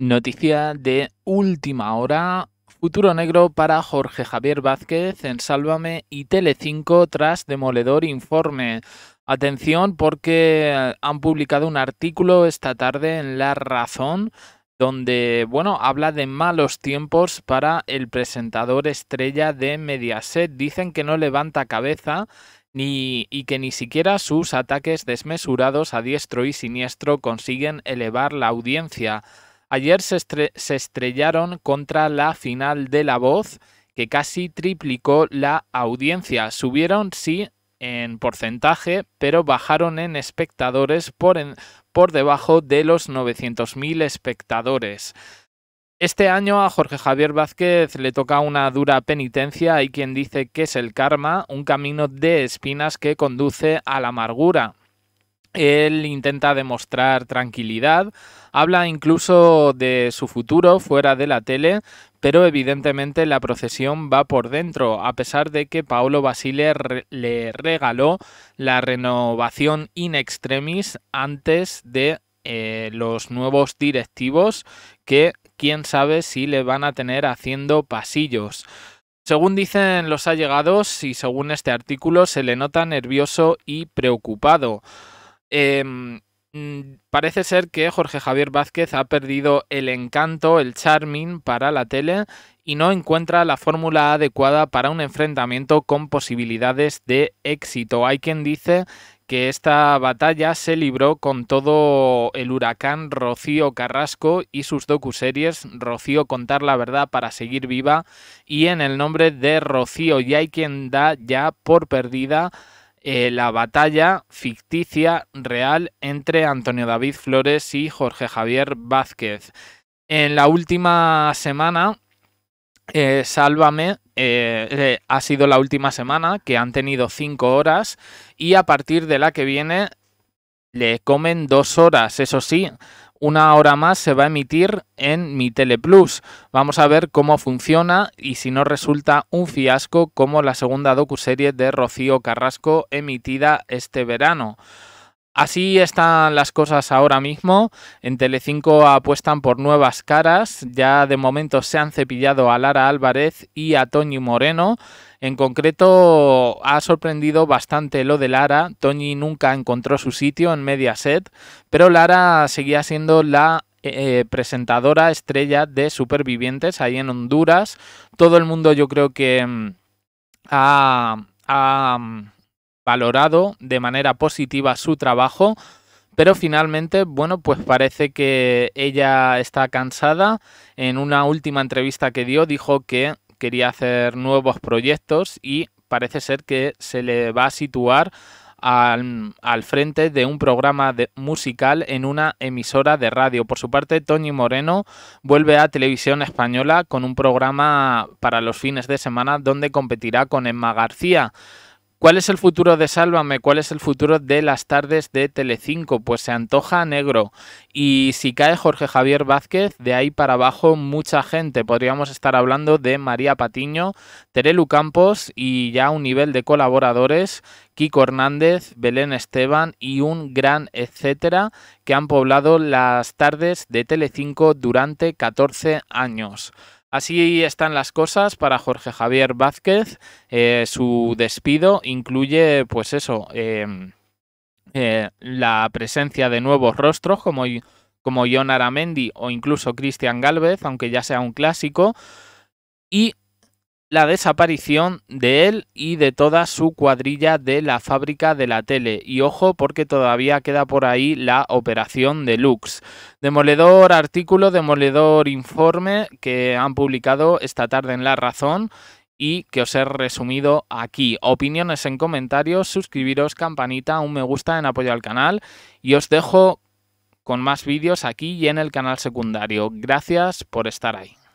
Noticia de última hora. Futuro negro para Jorge Javier Vázquez en Sálvame y Telecinco tras demoledor informe. Atención porque eh, han publicado un artículo esta tarde en La Razón donde, bueno, habla de malos tiempos para el presentador estrella de Mediaset. Dicen que no levanta cabeza ni, y que ni siquiera sus ataques desmesurados a diestro y siniestro consiguen elevar la audiencia. Ayer se, estrellaron contra la final de La Voz, que casi triplicó la audiencia. Subieron, sí, en porcentaje, pero bajaron en espectadores por, por debajo de los 900.000 espectadores. Este año a Jorge Javier Vázquez le toca una dura penitencia, hay quien dice que es el karma, un camino de espinas que conduce a la amargura. Él intenta demostrar tranquilidad, habla incluso de su futuro fuera de la tele, pero evidentemente la procesión va por dentro, a pesar de que Paolo Basile le regaló la renovación in extremis antes de eh, los nuevos directivos que quién sabe si le van a tener haciendo pasillos. Según dicen los allegados y según este artículo, se le nota nervioso y preocupado. Em, mm, parece ser que Jorge Javier Vázquez ha perdido el encanto, el charming para la tele y no encuentra la fórmula adecuada para un enfrentamiento con posibilidades de éxito. Hay quien dice que esta batalla se libró con todo el huracán Rocío Carrasco y sus docuseries Rocío Contar la Verdad para Seguir Viva y en el nombre de Rocío y hay quien da ya por perdida eh, la batalla ficticia real entre Antonio David Flores y Jorge Javier Vázquez. En la última semana, eh, Sálvame eh, ha sido la última semana que han tenido cinco horas y a partir de la que viene le comen dos horas, eso sí, una hora más se va a emitir en Mi Tele Plus. Vamos a ver cómo funciona y si no resulta un fiasco como la segunda docuserie de Rocío Carrasco emitida este verano. Así están las cosas ahora mismo. En Telecinco apuestan por nuevas caras. Ya de momento se han cepillado a Lara Álvarez y a Toñi Moreno. En concreto, ha sorprendido bastante lo de Lara. Toñi nunca encontró su sitio en Mediaset, pero Lara seguía siendo la eh, presentadora estrella de Supervivientes ahí en Honduras. Todo el mundo yo creo que mm, ha mm, valorado de manera positiva su trabajo, pero finalmente, bueno, pues parece que ella está cansada. En una última entrevista que dio dijo que quería hacer nuevos proyectos y parece ser que se le va a situar al, frente de un programa musical en una emisora de radio. Por su parte, tony Moreno vuelve a Televisión Española con un programa para los fines de semana donde competirá con Emma García. ¿Cuál es el futuro de Sálvame? ¿Cuál es el futuro de las tardes de Telecinco? Pues se antoja negro. Y si cae Jorge Javier Vázquez, de ahí para abajo mucha gente. Podríamos estar hablando de María Patiño, Terelu Campos y ya un nivel de colaboradores, Kiko Hernández, Belén Esteban y un gran etcétera que han poblado las tardes de Telecinco durante 14 años. Así están las cosas para Jorge Javier Vázquez. Eh, su despido incluye, pues eso, em, eh, la presencia de nuevos rostros como, como John Aramendi o incluso Cristian Galvez, aunque ya sea un clásico. Y la desaparición de él y de toda su cuadrilla de la fábrica de la tele. Y ojo porque todavía queda por ahí la operación deluxe. Demoledor artículo, demoledor informe que han publicado esta tarde en La Razón y que os he resumido aquí. Opiniones en comentarios, suscribiros, campanita, un me gusta en apoyo al canal y os dejo con más vídeos aquí y en el canal secundario. Gracias por estar ahí.